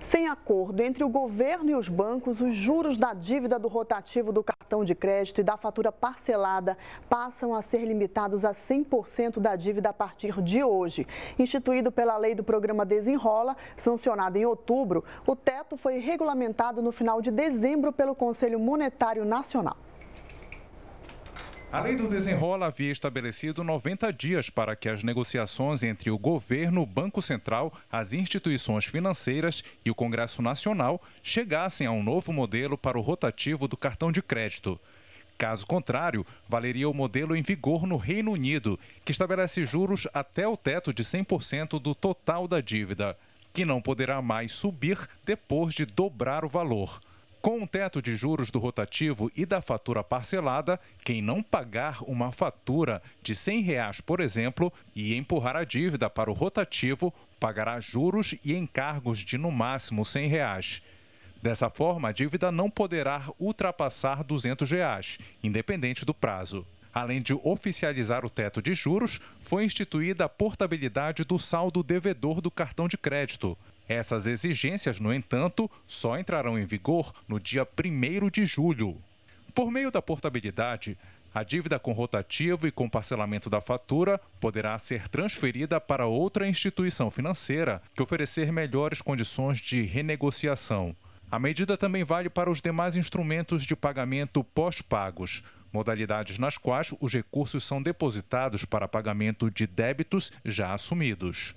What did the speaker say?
Sem acordo entre o governo e os bancos, os juros da dívida do rotativo do cartão de crédito e da fatura parcelada passam a ser limitados a 100% da dívida a partir de hoje. Instituído pela lei do programa Desenrola, sancionado em outubro, o teto foi regulamentado no final de dezembro pelo Conselho Monetário Nacional. A lei do desenrola havia estabelecido 90 dias para que as negociações entre o governo, o Banco Central, as instituições financeiras e o Congresso Nacional chegassem a um novo modelo para o rotativo do cartão de crédito. Caso contrário, valeria o modelo em vigor no Reino Unido, que estabelece juros até o teto de 100% do total da dívida, que não poderá mais subir depois de dobrar o valor. Com o teto de juros do rotativo e da fatura parcelada, quem não pagar uma fatura de R$ 100, reais, por exemplo, e empurrar a dívida para o rotativo, pagará juros e encargos de no máximo R$ 100. Reais. Dessa forma, a dívida não poderá ultrapassar R$ 200, reais, independente do prazo. Além de oficializar o teto de juros, foi instituída a portabilidade do saldo devedor do cartão de crédito. Essas exigências, no entanto, só entrarão em vigor no dia 1 de julho. Por meio da portabilidade, a dívida com rotativo e com parcelamento da fatura poderá ser transferida para outra instituição financeira que oferecer melhores condições de renegociação. A medida também vale para os demais instrumentos de pagamento pós-pagos, modalidades nas quais os recursos são depositados para pagamento de débitos já assumidos.